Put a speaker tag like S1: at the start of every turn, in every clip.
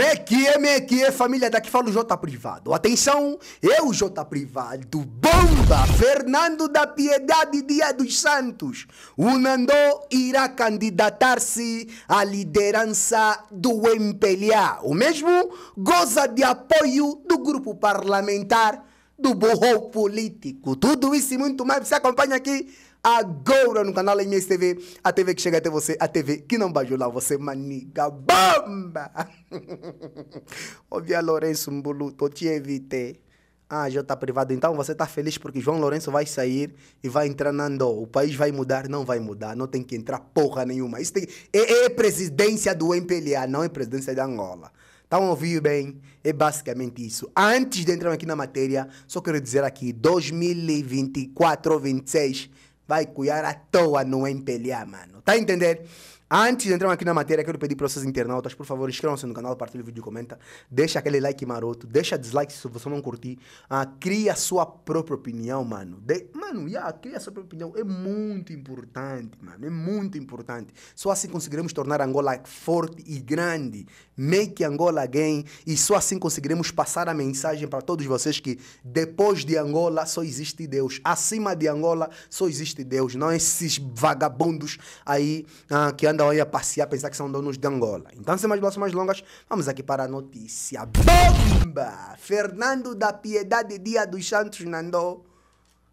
S1: Mequie, mequie, família, daqui fala o J Privado. Atenção, eu, J Privado, bomba, Fernando da Piedade, Dia dos Santos. O Nandô irá candidatar-se à liderança do MPLA. O mesmo goza de apoio do grupo parlamentar do burro político. Tudo isso e muito mais você acompanha aqui agora no canal MS TV, a TV que chega até você, a TV que não bajula você, maniga bamba Ouvi a Lourenço Mbuluto, te evitei. Ah, já tá privado. Então você tá feliz porque João Lourenço vai sair e vai entrar na Andor. O país vai mudar? Não vai mudar. Não tem que entrar porra nenhuma. Isso tem... é, é presidência do MPLA, não é presidência de Angola. Estão tá ouvindo bem? É basicamente isso. Antes de entrar aqui na matéria, só quero dizer aqui, 2024 ou 26 vai cuidar à toa, não é empelhar, mano. Tá a entender? Antes de entrarmos aqui na matéria, quero pedir para vocês internautas, por favor, inscrevam-se no canal, partilhem o vídeo, comenta, deixa aquele like maroto, deixa dislike se você não curtir, ah, cria a sua própria opinião, mano. De... Mano, yeah, cria a sua própria opinião, é muito importante, mano, é muito importante. Só assim conseguiremos tornar Angola forte e grande, make Angola again, e só assim conseguiremos passar a mensagem para todos vocês que depois de Angola só existe Deus, acima de Angola só existe Deus, não esses vagabundos aí ah, que andam andam aí a passear, pensar que são donos de Angola. Então, sem mais bolaças mais longas, vamos aqui para a notícia. Bomba! Fernando da Piedade, Dia dos Santos, Nandou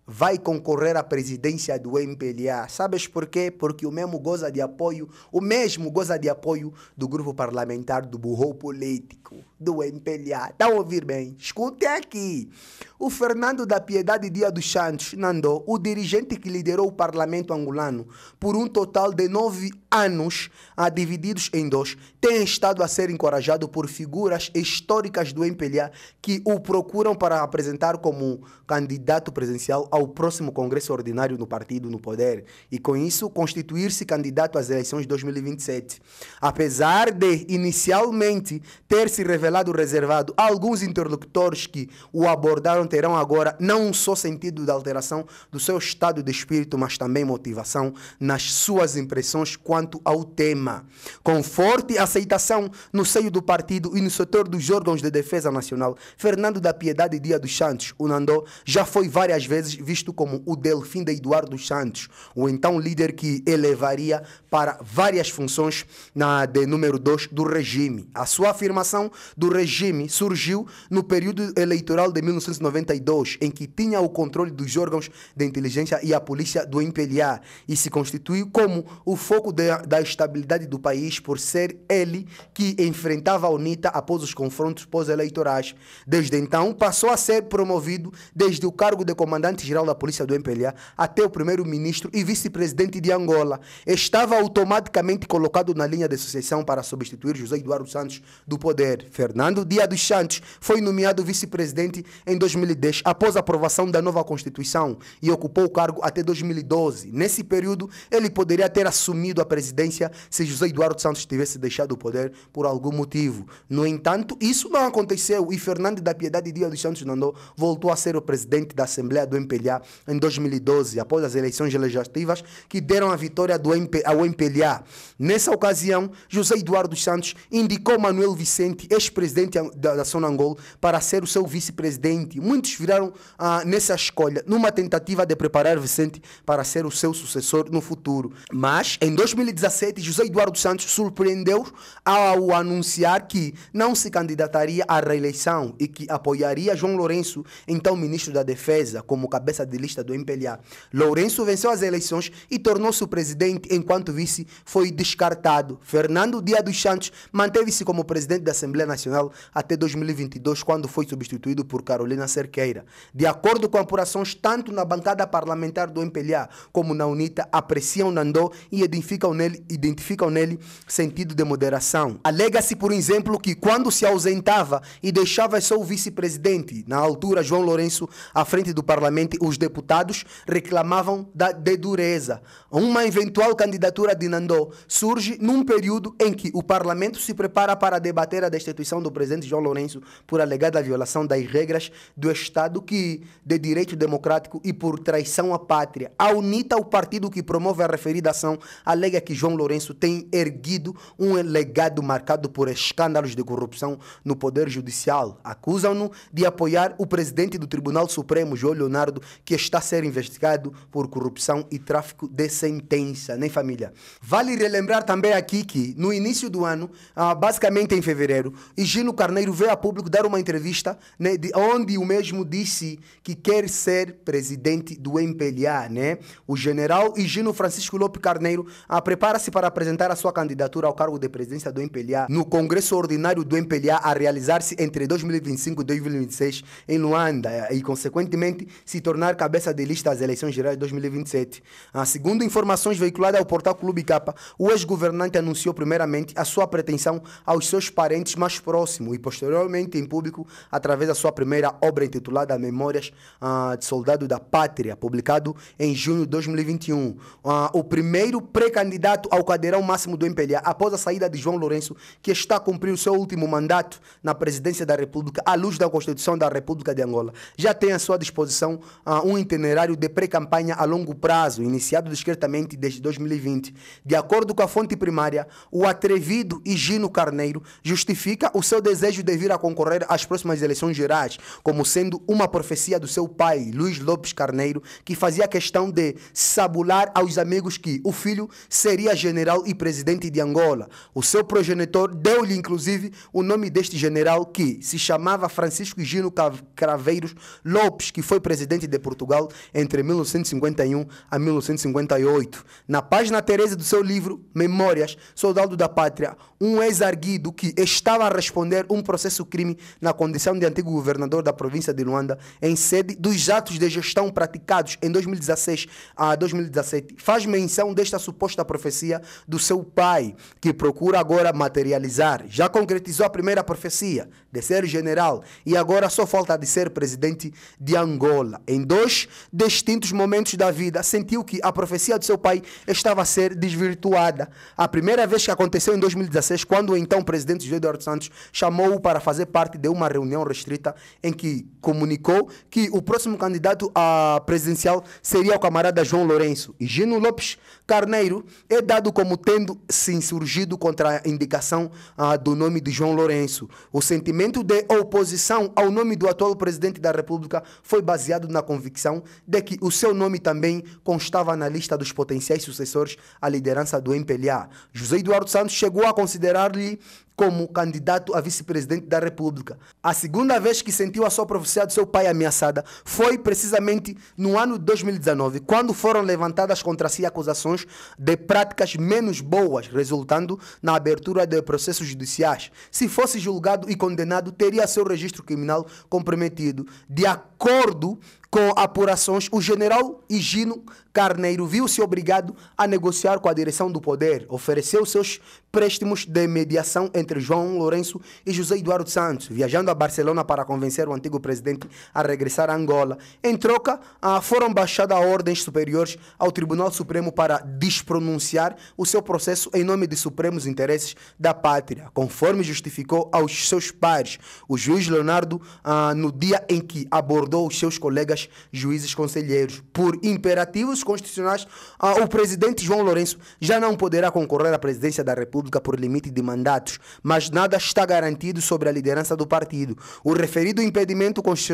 S1: vai concorrer à presidência do MPLA. Sabes por quê? Porque o mesmo goza de apoio, o mesmo goza de apoio do grupo parlamentar do burro político, do MPLA. Tá a ouvir bem? Escute aqui. O Fernando da Piedade Dia dos Santos, Nando, o dirigente que liderou o parlamento angolano por um total de nove anos, a divididos em dois, tem estado a ser encorajado por figuras históricas do MPLA que o procuram para apresentar como candidato presidencial ao próximo Congresso Ordinário no Partido no Poder e, com isso, constituir-se candidato às eleições de 2027. Apesar de, inicialmente, ter se revelado reservado, alguns interlocutores que o abordaram terão agora não só sentido da alteração do seu estado de espírito, mas também motivação nas suas impressões quanto ao tema. Com forte aceitação no seio do partido e no setor dos órgãos de defesa nacional, Fernando da Piedade Dia dos Santos, o Nandô, já foi várias vezes visto como o Delfim de Eduardo Santos, o então líder que elevaria para várias funções na de número 2 do regime. A sua afirmação do regime surgiu no período eleitoral de 1992, em que tinha o controle dos órgãos de inteligência e a polícia do MPLA e se constituiu como o foco de, da estabilidade do país por ser ele que enfrentava a UNITA após os confrontos pós-eleitorais. Desde então, passou a ser promovido desde o cargo de comandante geral geral da polícia do MPLA, até o primeiro-ministro e vice-presidente de Angola, estava automaticamente colocado na linha de sucessão para substituir José Eduardo Santos do poder. Fernando Dias dos Santos foi nomeado vice-presidente em 2010, após a aprovação da nova Constituição, e ocupou o cargo até 2012. Nesse período, ele poderia ter assumido a presidência se José Eduardo Santos tivesse deixado o poder por algum motivo. No entanto, isso não aconteceu e Fernando da Piedade Dias dos Santos Nandô voltou a ser o presidente da Assembleia do MPL em 2012, após as eleições legislativas que deram a vitória MP, ao Empelhá. Nessa ocasião, José Eduardo Santos indicou Manuel Vicente, ex-presidente da, da Sonangol, para ser o seu vice-presidente. Muitos viraram ah, nessa escolha, numa tentativa de preparar Vicente para ser o seu sucessor no futuro. Mas, em 2017, José Eduardo Santos surpreendeu ao anunciar que não se candidataria à reeleição e que apoiaria João Lourenço, então ministro da Defesa, como cabeça cabeça de lista do MPLA. Lourenço venceu as eleições e tornou-se o presidente, enquanto vice foi descartado. Fernando Dia dos Santos manteve-se como presidente da Assembleia Nacional até 2022, quando foi substituído por Carolina Cerqueira. De acordo com apurações, tanto na bancada parlamentar do MPLA como na UNITA, apreciam Nandô e identificam nele, identificam nele sentido de moderação. Alega-se, por exemplo, que quando se ausentava e deixava só o vice-presidente, na altura João Lourenço, à frente do parlamento, os deputados reclamavam da, de dureza. Uma eventual candidatura de Nandô surge num período em que o parlamento se prepara para debater a destituição do presidente João Lourenço por alegada violação das regras do Estado que, de direito democrático e por traição à pátria. A UNITA, o partido que promove a referida ação, alega que João Lourenço tem erguido um legado marcado por escândalos de corrupção no Poder Judicial. Acusam-no de apoiar o presidente do Tribunal Supremo, João Leonardo, que está a ser investigado por corrupção e tráfico de sentença, nem né, família. Vale relembrar também aqui que, no início do ano, ah, basicamente em fevereiro, Higino Carneiro veio a público dar uma entrevista né, onde o mesmo disse que quer ser presidente do MPLA. Né? O general Higino Francisco Lopes Carneiro ah, prepara-se para apresentar a sua candidatura ao cargo de presidência do MPLA no Congresso Ordinário do MPLA a realizar-se entre 2025 e 2026 em Luanda e, consequentemente, se tornar tornar cabeça de lista às eleições gerais de 2027. Ah, segundo informações veiculadas ao portal Clube Capa, o ex-governante anunciou primeiramente a sua pretensão aos seus parentes mais próximos e posteriormente em público através da sua primeira obra intitulada Memórias ah, de Soldado da Pátria, publicado em junho de 2021. Ah, o primeiro pré-candidato ao cadeirão máximo do MPLA após a saída de João Lourenço, que está a cumprir o seu último mandato na presidência da República à luz da Constituição da República de Angola. Já tem à sua disposição um itinerário de pré-campanha a longo prazo, iniciado discretamente desde 2020. De acordo com a fonte primária, o atrevido Higino Carneiro justifica o seu desejo de vir a concorrer às próximas eleições gerais, como sendo uma profecia do seu pai, Luiz Lopes Carneiro, que fazia questão de sabular aos amigos que o filho seria general e presidente de Angola. O seu progenitor deu-lhe, inclusive, o nome deste general que se chamava Francisco Higino Craveiros Lopes, que foi presidente de de Portugal entre 1951 a 1958. Na página 13 do seu livro Memórias, Soldado da Pátria, um ex-arguido que estava a responder um processo crime na condição de antigo governador da província de Luanda, em sede dos atos de gestão praticados em 2016 a 2017, faz menção desta suposta profecia do seu pai, que procura agora materializar. Já concretizou a primeira profecia de ser general e agora só falta de ser presidente de Angola. Em dois distintos momentos da vida, sentiu que a profecia do seu pai estava a ser desvirtuada. A primeira vez que aconteceu em 2016, quando o então presidente José Eduardo Santos chamou-o para fazer parte de uma reunião restrita em que comunicou que o próximo candidato à presidencial seria o camarada João Lourenço. E Gino Lopes Carneiro é dado como tendo se insurgido contra a indicação ah, do nome de João Lourenço. O sentimento de oposição ao nome do atual presidente da República foi baseado na conversa convicção de que o seu nome também constava na lista dos potenciais sucessores à liderança do MPLA. José Eduardo Santos chegou a considerar-lhe como candidato a vice-presidente da República. A segunda vez que sentiu a sua profecia do seu pai ameaçada foi precisamente no ano de 2019, quando foram levantadas contra si acusações de práticas menos boas, resultando na abertura de processos judiciais. Se fosse julgado e condenado, teria seu registro criminal comprometido. De acordo com apurações, o general Higino Carneiro viu-se obrigado a negociar com a direção do poder, ofereceu seus préstimos de mediação entre João Lourenço e José Eduardo Santos, viajando a Barcelona para convencer o antigo presidente a regressar a Angola. Em troca, ah, foram baixadas ordens superiores ao Tribunal Supremo para despronunciar o seu processo em nome de supremos interesses da pátria, conforme justificou aos seus pares o juiz Leonardo ah, no dia em que abordou os seus colegas juízes conselheiros. Por imperativos constitucionais, ah, o presidente João Lourenço já não poderá concorrer à presidência da República por limite de mandatos mas nada está garantido sobre a liderança do partido. O referido impedimento constitucional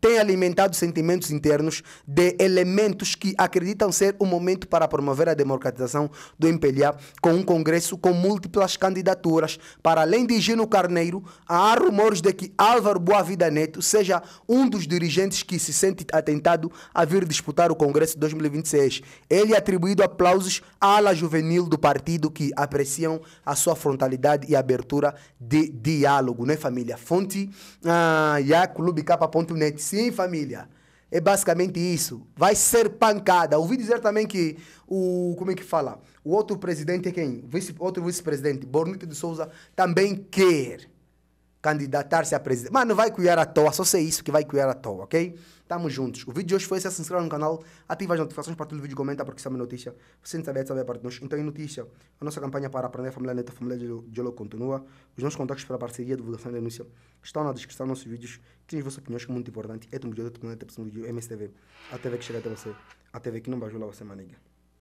S1: tem alimentado sentimentos internos de elementos que acreditam ser o momento para promover a democratização do MPLA com um Congresso com múltiplas candidaturas. Para além de Gino Carneiro, há rumores de que Álvaro Boavida Neto seja um dos dirigentes que se sente atentado a vir disputar o Congresso de 2026. Ele é atribuído aplausos à ala juvenil do partido que apreciam a sua frontalidade e abertura abertura de diálogo, né, família? Fonte, ah, clubecapa.net. Sim, família. É basicamente isso. Vai ser pancada. Ouvi dizer também que o. Como é que fala? O outro presidente é quem? Vice, outro vice-presidente, Bornito de Souza, também quer candidatar-se a presidente. Mas não vai cuidar à toa, só sei isso que vai cuidar à toa, ok? Tamo juntos. O vídeo de hoje foi esse. Se inscreva no canal, ative as notificações, partilhe o vídeo, comenta porque isso é uma notícia. Você não sabia, saber a parte de nós. Então, em é notícia, a nossa campanha para aprender a família neta, a família de Diálogo continua. Os nossos contatos para a parceria, divulgação e denúncia estão na descrição dos nossos vídeos. Criem vossas opiniões, que é muito importante. É, é, é um vídeo, é um vídeo, é um vídeo, MSTV. A TV que chega até você. A TV que não vai ajudar você, maniga.